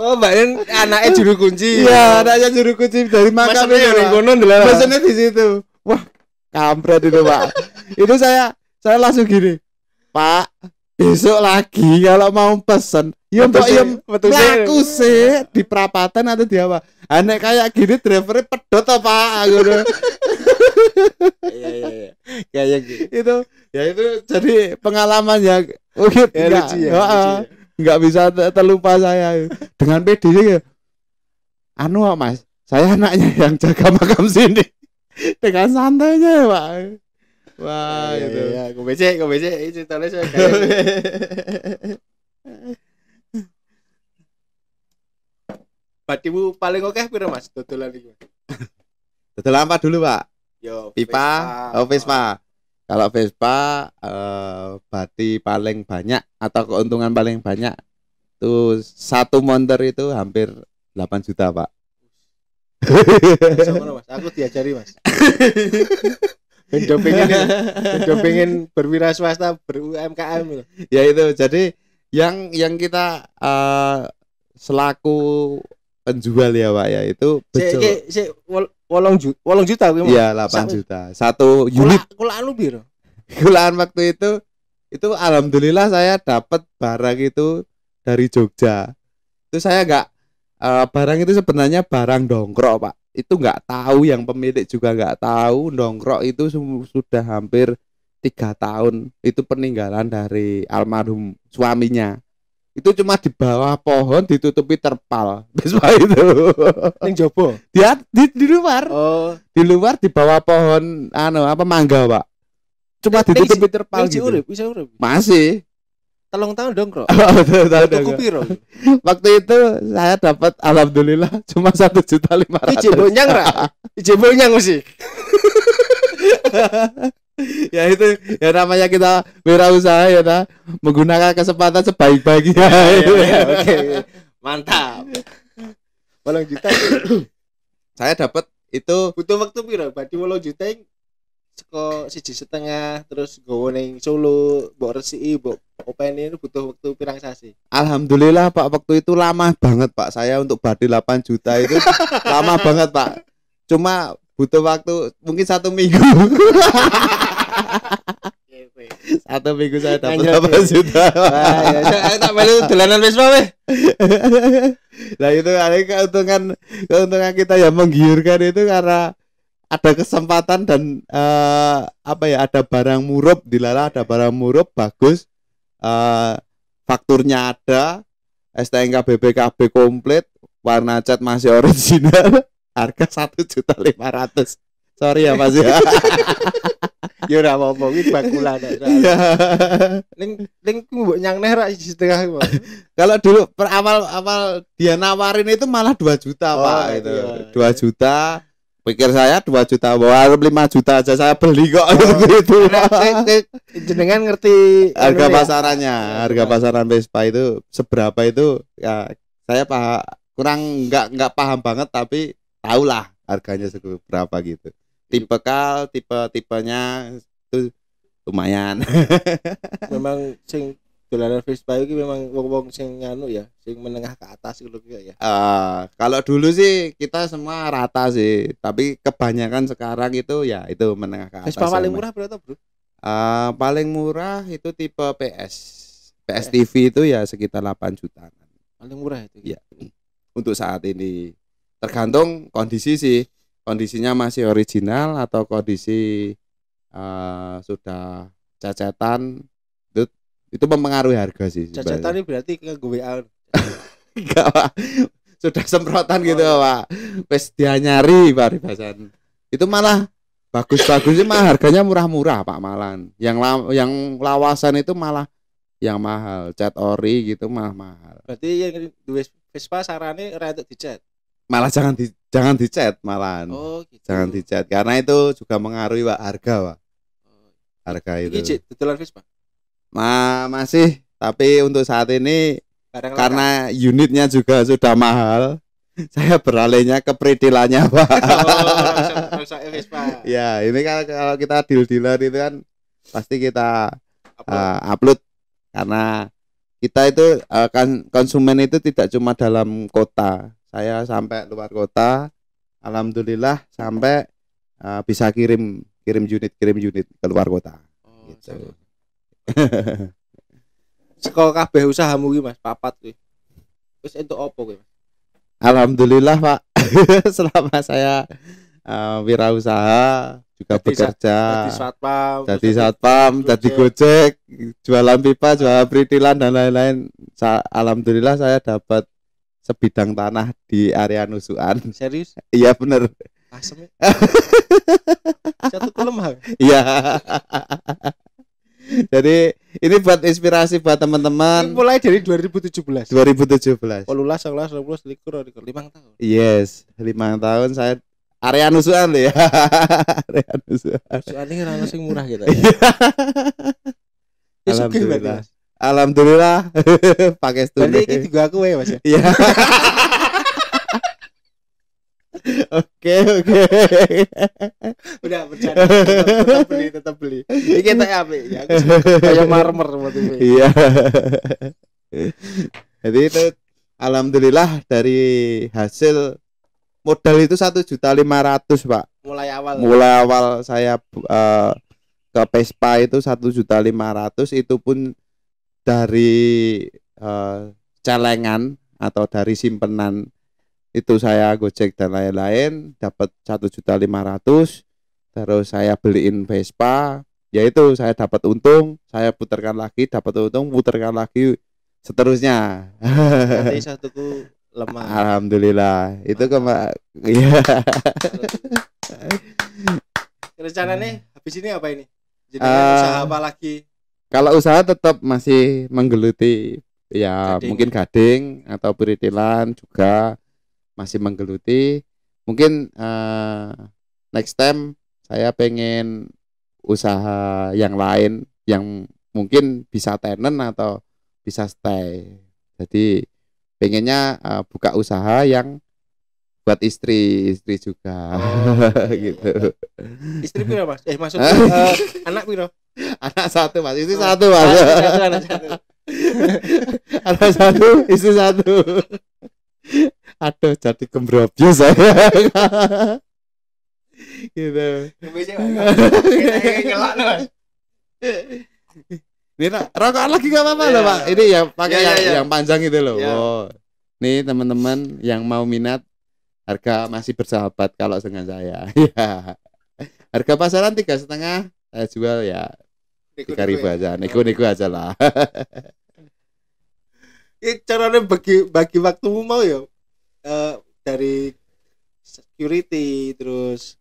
[SPEAKER 1] Oh, Mbak Yen anaknya juru kunci. Iya, anaknya juru kunci dari makam ini, Maksudnya di situ. Wah, kampret itu, Pak. itu saya saya langsung gini Pak, besok lagi kalau mau pesen, ya pak ya aku sih di perapatan atau di apa. Aneh kayak gini drivernya pedot apa Pak ngono. Iya iya iya. Kayak gitu. Itu ya itu jadi pengalaman yang unik ya. Oh, iya, ya, ya, ya. Enggak bisa terlupa saya dengan PD ya. Anu Mas, saya anaknya yang jaga makam sini dengan santainya ya Pak. Wah, iya, gitu. Iya, iya. gue becek, gue becek, ini ceritanya saya kayak gitu.
[SPEAKER 2] Batimu paling oke pira Mas dodolan iki?
[SPEAKER 1] dodolan apa dulu, Pak?
[SPEAKER 2] Yo, pipa, oh
[SPEAKER 1] Vespa. Kalau Vespa eh, bati paling banyak atau keuntungan paling banyak itu satu monter itu hampir 8 juta, Pak. Mas.
[SPEAKER 2] Aku diajari, Mas.
[SPEAKER 1] Bendo pengen Bendo pengen
[SPEAKER 2] berwira swasta ber
[SPEAKER 1] Ya itu. Jadi yang yang kita uh, selaku penjual ya pak ya itu bejo. Si,
[SPEAKER 2] si, wolong juta, wolong juta Iya, juta.
[SPEAKER 1] Satu unit.
[SPEAKER 2] Kula, kulaan lu biro.
[SPEAKER 1] Kulaan waktu itu itu alhamdulillah saya dapat barang itu dari Jogja. Itu saya enggak uh, eh, barang itu sebenarnya barang dongkrok, Pak itu nggak tahu yang pemilik juga nggak tahu nongkrong itu sudah hampir tiga tahun itu peninggalan dari almarhum suaminya itu cuma di bawah pohon ditutupi terpal besok itu yang jopo dia di, di
[SPEAKER 2] luar oh.
[SPEAKER 1] di luar di bawah pohon anu apa mangga pak cuma ditutupi terpal gitu. masih
[SPEAKER 2] Telung tahun dong, Bro. piro?
[SPEAKER 1] Waktu itu saya dapat alhamdulillah cuma satu juta lima ratus. Ijo bonyang ra? Ijo bonyang sih ya itu ya namanya kita wirausaha ya nah, menggunakan kesempatan sebaik-baiknya. Ya, ya, ya, oke.
[SPEAKER 2] Mantap. Walang juta. saya dapat itu butuh waktu piro? Berarti walang juta seko siji setengah terus gowo Solo, mbok resi mbok Open ini butuh waktu pirang sasi?
[SPEAKER 1] Alhamdulillah Pak, waktu itu lama banget Pak. Saya untuk badi 8 juta itu lama banget Pak. Cuma butuh waktu mungkin satu minggu. satu minggu saya dapat berapa juta Wah, ya, saya tak balik tulanan wis weh. Nah itu keuntungan keuntungan kita yang menggiurkan itu karena ada kesempatan dan uh, apa ya ada barang murup dilala ada barang murup bagus uh, fakturnya ada STNK BBKB komplit warna cat masih original harga satu juta lima ratus sorry ya mas ya ya udah mau ngomongin bakulan ya
[SPEAKER 2] link link mbok nyang
[SPEAKER 1] neh rak di tengah kalau dulu per awal awal dia nawarin itu malah dua juta oh, pak iya, itu iya, dua iya. juta pikir saya dua juta bawah, lima juta aja saya beli kok oh, gitu nah, jenengan ngerti harga anu ya? pasarannya harga pasaran Vespa itu seberapa itu ya saya paham kurang nggak nggak paham banget tapi tahulah harganya seberapa gitu tipe kal tipe tipenya itu lumayan memang sing dolanan
[SPEAKER 2] Vespa itu memang wong-wong sing nganu ya, sing menengah ke atas gitu ya.
[SPEAKER 1] Uh, kalau dulu sih kita semua rata sih, tapi kebanyakan sekarang itu ya itu menengah ke atas. Vespa ya, paling murah berapa, Bro? Uh, paling murah itu tipe PS. PS TV itu ya sekitar 8 jutaan.
[SPEAKER 2] Paling murah itu.
[SPEAKER 1] Ya. Untuk saat ini tergantung kondisi sih. Kondisinya masih original atau kondisi uh, sudah cacatan itu mempengaruhi harga sih caca
[SPEAKER 2] ini berarti ke gue enggak pak sudah semprotan
[SPEAKER 1] gitu, oh, gitu pak wes dia nyari ribasan itu malah bagus-bagusnya mah harganya murah-murah pak malan yang la yang lawasan itu malah yang mahal cat ori gitu mah mahal berarti yang
[SPEAKER 2] duwe Vespa sarannya untuk dicat
[SPEAKER 1] malah jangan di jangan dicat malan oh, gitu. jangan dicat karena itu juga mengaruhi pak harga pak oh. harga itu ini cik, tutulan Vespa Ma masih tapi untuk saat ini Barang karena langka. unitnya juga sudah mahal saya beralihnya ke peridilannya pak. Oh, ya ini kan kalau kita deal dealer itu kan pasti kita upload, uh, upload karena kita itu uh, kan konsumen itu tidak cuma dalam kota saya sampai luar kota alhamdulillah sampai uh, bisa kirim kirim unit kirim unit ke luar kota oh, gitu.
[SPEAKER 2] Sekolah kabeh usahamu iki Mas, papat kuwi. Wis entuk opo kuwi?
[SPEAKER 1] Alhamdulillah, Pak. Selama saya uh, wirausaha juga jadi bekerja. Jadi satpam, jadi satpam, jadi gojek, jualan pipa, jualan peritilan dan lain-lain. Sa Alhamdulillah saya dapat sebidang tanah di area nusuan. Serius? Iya bener. Asem. Ya? Satu kolom, Iya. Jadi ini buat inspirasi buat teman-teman. Mulai dari
[SPEAKER 2] 2017. 2017. 18, 19, 20, likur, likur, lima tahun.
[SPEAKER 1] Yes, lima tahun saya area nusuan ya. area nusuan. Nusuan ini kan orang sing murah gitu ya. Alhamdulillah. Alhamdulillah pakai studi. Berarti ini juga aku ya, Mas ya. Iya. Oke oke. Udah bercanda. Tetap beli tetap beli. Ini kita apa ya. ya Kayak marmer buat ini. Iya. Jadi itu alhamdulillah dari hasil modal itu satu juta lima ratus pak. Mulai awal. Mulai awal saya eh, ke Pespa itu satu juta lima ratus itu pun dari uh, celengan atau dari simpenan itu saya gojek dan lain-lain dapat satu juta lima ratus terus saya beliin Vespa yaitu saya dapat untung saya putarkan lagi dapat untung putarkan lagi seterusnya nanti
[SPEAKER 2] satuku lemah
[SPEAKER 1] alhamdulillah itu kema iya
[SPEAKER 2] nih habis ini apa ini jadi uh, usaha apa lagi
[SPEAKER 1] kalau usaha tetap masih menggeluti ya gading. mungkin gading atau peritilan juga masih menggeluti. Mungkin uh, next time saya pengen usaha yang lain yang mungkin bisa tenen atau bisa stay. Jadi pengennya uh, buka usaha yang buat istri istri juga oh, gitu istri pira mas eh maksudnya uh, anak pira anak satu mas istri oh. satu mas anak ah, satu anak satu anak satu istri satu aduh jadi kembrobio ya, saya gitu ini rokok lagi gak apa-apa loh iya. pak ini ya pakai iya, yang, iya, yang panjang itu loh nih teman-teman yang mau minat harga masih bersahabat kalau dengan saya harga pasaran tiga setengah saya jual ya tiga ribu ya. aja oh. niku-niku aja lah
[SPEAKER 2] ini caranya bagi bagi waktumu mau ya uh, dari security terus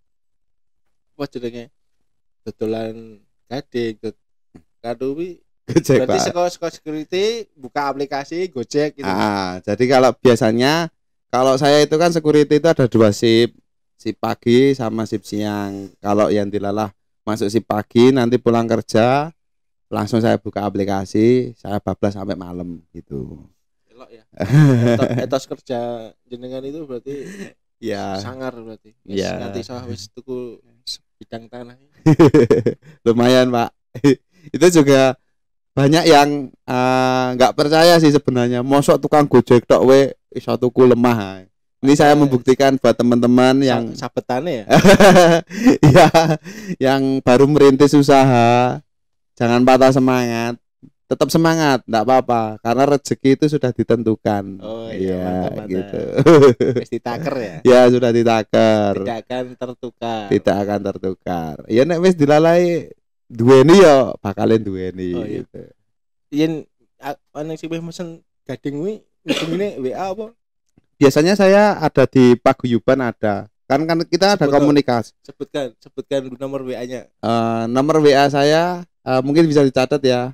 [SPEAKER 2] apa jenenge dodolan gading kaduwi
[SPEAKER 1] Gojek Berarti sekolah
[SPEAKER 2] sekolah security buka aplikasi Gojek gitu.
[SPEAKER 1] Ah, jadi kalau biasanya kalau saya itu kan security itu ada dua sip, sip pagi sama sip siang. Kalau yang dilalah masuk sip pagi nanti pulang kerja langsung saya buka aplikasi, saya bablas sampai malam gitu delok ya. Etos
[SPEAKER 2] kerja jenengan itu berarti ya sangar berarti. Yes, ya. Nanti sawah wis tuku bidang tanah.
[SPEAKER 1] Lumayan, Pak. itu juga banyak yang eh, nggak uh, percaya sih sebenarnya. Mosok tukang gojek tok we iso tuku lemah. Ini saya membuktikan buat teman-teman yang sabetane ya. ya, yang baru merintis usaha, jangan patah semangat tetap semangat, tidak apa-apa karena rezeki itu sudah ditentukan. Oh iya, ya, mantap, gitu. Wis taker ya? ya, sudah ditaker. Tidak
[SPEAKER 2] akan tertukar.
[SPEAKER 1] Tidak akan tertukar. Ya nek wis dilalai duweni ya bakalan duweni oh, iya. gitu. Yen
[SPEAKER 2] ana sing wis mesen gading kuwi ngene WA apa?
[SPEAKER 1] Biasanya saya ada di paguyuban ada kan kan kita ada sebutkan, komunikasi
[SPEAKER 2] sebutkan sebutkan nomor WA-nya
[SPEAKER 1] uh, eh, nomor WA saya uh, mungkin bisa dicatat ya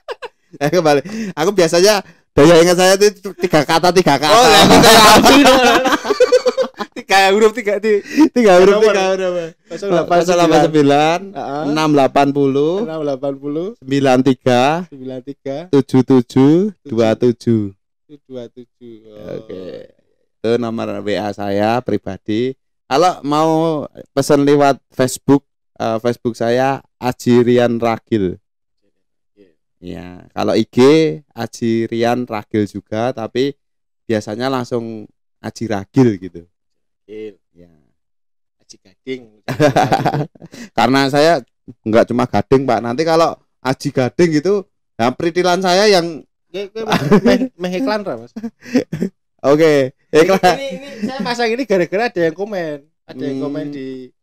[SPEAKER 1] eh kembali. Aku biasanya daya ingat saya itu tiga kata tiga kata. Oh, ya, tiga tiga huruf tiga tiga huruf tiga
[SPEAKER 2] huruf. delapan sembilan enam delapan puluh enam delapan puluh
[SPEAKER 1] sembilan tiga sembilan tiga tujuh tujuh dua tujuh dua tujuh. Oke. Itu nomor WA saya pribadi. Kalau mau pesan lewat Facebook, uh, Facebook saya Ajirian Ragil. Iya, kalau IG Aji Rian Ragil juga, tapi biasanya langsung Aji Ragil gitu.
[SPEAKER 2] Ragil. Ya. Aji Gading.
[SPEAKER 1] Karena saya nggak cuma gading pak, nanti kalau Aji Gading gitu, yang peritilan saya yang meh mas. Oke, iklan. Ini, ini,
[SPEAKER 2] saya pasang ini gara-gara ada yang komen, ada yang komen hmm. di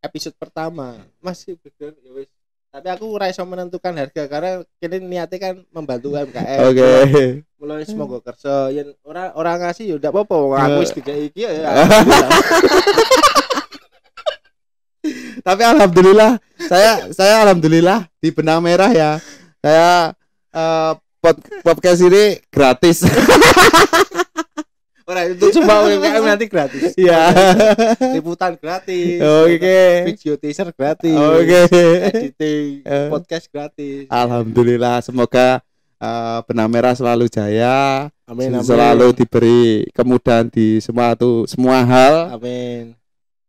[SPEAKER 2] episode pertama. Masih bener ya wes tapi aku ora menentukan harga karena kini niatnya kan membantu UMKM oke mulai semoga kerja yang orang orang ngasih ya udah apa-apa aku wis tiga eh. iki ya
[SPEAKER 1] tapi alhamdulillah saya saya alhamdulillah di benang merah ya saya uh, podcast ini gratis
[SPEAKER 2] Orang itu cuma UMKM nanti gratis. Iya. Liputan gratis. Oh, oke. Okay. Video teaser gratis. Oh, oke. Okay. Editing uh. podcast
[SPEAKER 1] gratis. Alhamdulillah semoga uh, benang merah selalu jaya. Amin, amin. Selalu diberi kemudahan di semua tu semua hal. Amin.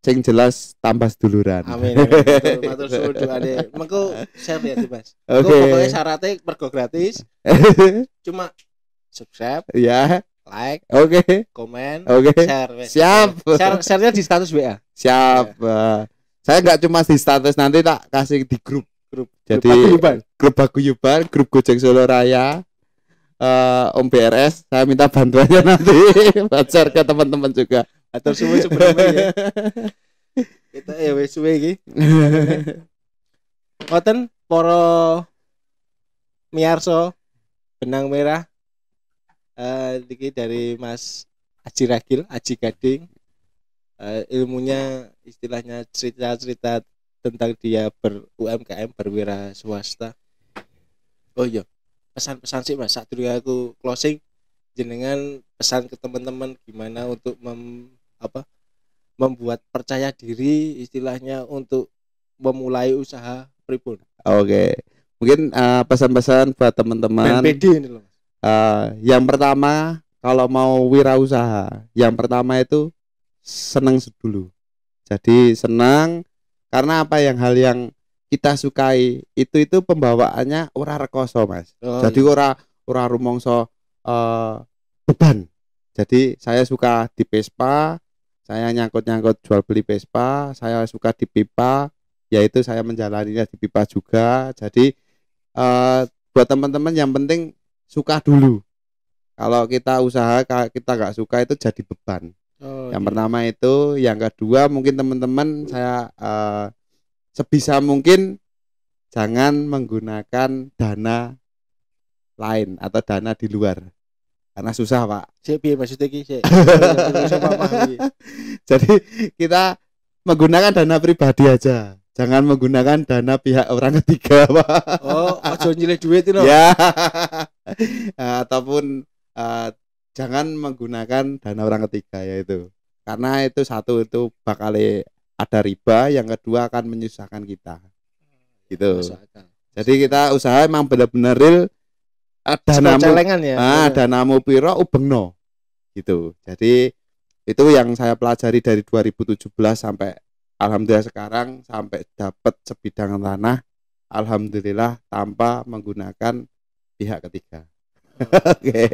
[SPEAKER 1] Sing jelas tambah seduluran. Amin. amin. Matur suwun Mengko share ya Mas. Oke. Okay. Pokoknya syaratnya
[SPEAKER 2] pergo gratis. Cuma subscribe. Ya like, oke, okay. komen, oke, okay. share, siap, share, sharenya
[SPEAKER 1] di status WA, siap. Ya. Saya nggak cuma di status nanti tak kasih di grup, grup, jadi grup grup Baguyuban, grup Gojek Solo Raya, uh, Om BRS, saya minta bantuannya nanti, share ke teman-teman juga. Atau semua sebelumnya. Ya.
[SPEAKER 2] Kita ya wes wes lagi, poro miarso benang merah Uh, ini dari Mas Aji Ragil, Aji Gading. Uh, ilmunya istilahnya cerita-cerita tentang dia ber UMKM berwira swasta. Oh iya, pesan-pesan sih Mas, saat dulu aku closing jenengan pesan ke teman-teman gimana untuk mem, apa membuat percaya diri istilahnya untuk memulai usaha pribun.
[SPEAKER 1] Oke. Okay. Mungkin pesan eh, pesan-pesan buat teman-teman. Eh, yang pertama kalau mau wirausaha, yang pertama itu senang dulu. Jadi senang karena apa yang hal yang kita sukai itu itu pembawaannya ora rekoso mas. Oh, Jadi iya. ora ora rumongso uh, eh, beban. Jadi saya suka di Vespa, saya nyangkut-nyangkut jual beli Vespa, saya suka di pipa, yaitu saya menjalaninya di pipa juga. Jadi uh, buat teman-teman yang penting suka dulu kalau kita usaha kita nggak suka itu jadi beban oh, yang iya. pertama itu yang kedua mungkin teman-teman saya uh, sebisa mungkin jangan menggunakan dana lain atau dana di luar karena susah pak jadi kita menggunakan dana pribadi aja jangan menggunakan dana pihak orang ketiga pak oh ojo nyilih duit itu ya Eh, ataupun uh, jangan menggunakan dana orang ketiga yaitu karena itu satu itu bakal ada riba yang kedua akan menyusahkan kita hmm, gitu jadi kita usaha emang benar-benar real eh, dana celengan ya ah iya. danamu piro ubengno gitu jadi itu yang saya pelajari dari 2017 sampai alhamdulillah sekarang sampai dapat sebidang tanah alhamdulillah tanpa menggunakan pihak ketiga. Oke. okay.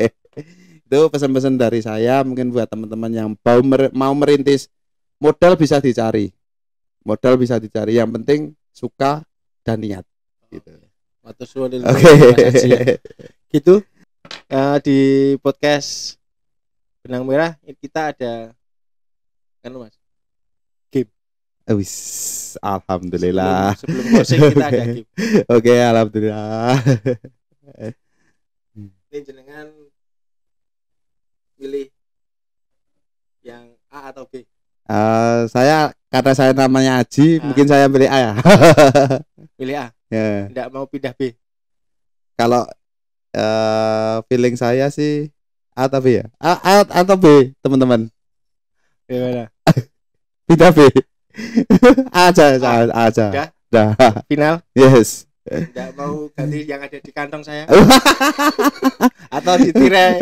[SPEAKER 1] Itu pesan-pesan dari saya mungkin buat teman-teman yang mau mer mau merintis modal bisa dicari. Modal bisa dicari. Yang penting suka dan niat gitu.
[SPEAKER 2] Oke. Okay.
[SPEAKER 1] Gitu. Uh, di podcast
[SPEAKER 2] Benang Merah kita ada kan Mas.
[SPEAKER 1] Game. Wis, alhamdulillah. Sebelum, sebelum kita ada game. Oke, okay, alhamdulillah.
[SPEAKER 2] ini jenengan pilih yang A atau B
[SPEAKER 1] uh, saya kata saya namanya Aji A. Ah. mungkin saya pilih A ya pilih A ya yeah.
[SPEAKER 2] tidak mau pindah B
[SPEAKER 1] kalau uh, feeling saya sih A atau B ya A, A atau B teman-teman gimana pindah B A aja A, aja udah final yes Enggak
[SPEAKER 2] mau ganti yang ada di kantong saya. Atau tirai.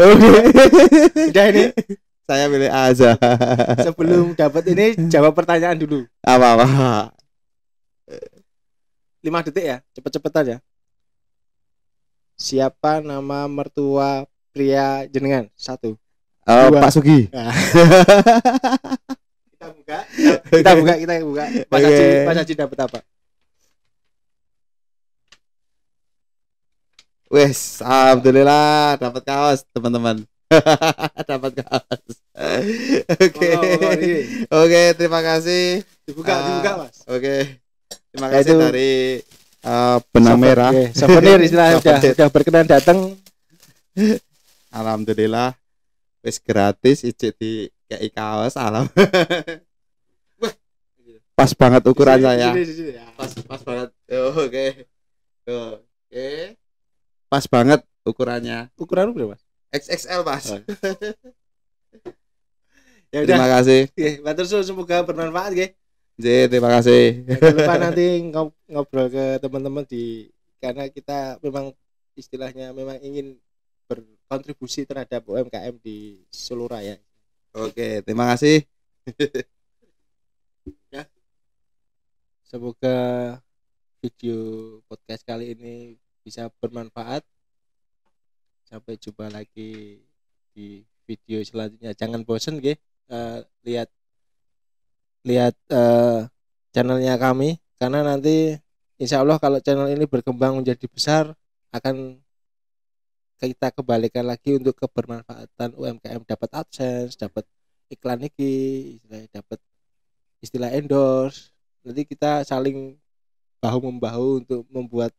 [SPEAKER 2] Udah ini
[SPEAKER 1] saya pilih aja. Sebelum
[SPEAKER 2] dapat ini jawab pertanyaan dulu. Apa apa? Lima detik ya, cepet-cepet aja. Ya. Siapa nama mertua pria jenengan? Satu.
[SPEAKER 1] Uh, Dua. Pak Sugi. Nah.
[SPEAKER 2] kita buka, kita buka, kita buka. pak Haji, pak Haji dapat apa?
[SPEAKER 1] Wes, alhamdulillah dapat kaos teman-teman. dapat kaos. Oke. Oke, terima kasih. Dibuka, uh, dibuka, Mas. Oke. Okay. Terima ya, kasih Yaitu, dari uh, benang merah. Okay. Souvenir istilahnya sudah sudah
[SPEAKER 2] berkenan datang.
[SPEAKER 1] alhamdulillah wes gratis ijik di kayak kaos alam. pas banget ukuran saya. Ya. Ya. Pas pas banget. Oke. Okay. Oke. Okay pas banget ukurannya ukuran berapa XXL mas oh.
[SPEAKER 2] ya terima kasih ya, matur semoga bermanfaat ya
[SPEAKER 1] J, terima kasih. Jangan lupa nanti
[SPEAKER 2] ngobrol ke teman-teman di karena kita memang istilahnya memang ingin berkontribusi terhadap UMKM di seluruh raya.
[SPEAKER 1] Oke, terima kasih.
[SPEAKER 2] ya. Semoga video podcast kali ini bisa bermanfaat sampai jumpa lagi di video selanjutnya jangan bosen ke uh, eh, lihat lihat uh, channelnya kami karena nanti insya Allah kalau channel ini berkembang menjadi besar akan kita kembalikan lagi untuk kebermanfaatan UMKM dapat adsense dapat iklan iki dapat istilah endorse nanti kita saling bahu membahu untuk membuat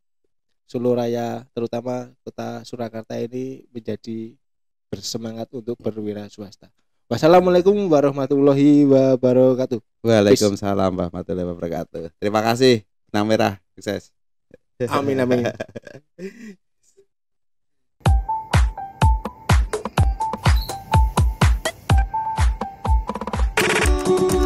[SPEAKER 2] Solo Raya terutama kota Surakarta ini menjadi bersemangat untuk berwira swasta. Wassalamualaikum warahmatullahi wabarakatuh.
[SPEAKER 1] Waalaikumsalam warahmatullahi wabarakatuh. Terima kasih. Nang merah sukses. Amin amin.
[SPEAKER 2] thank you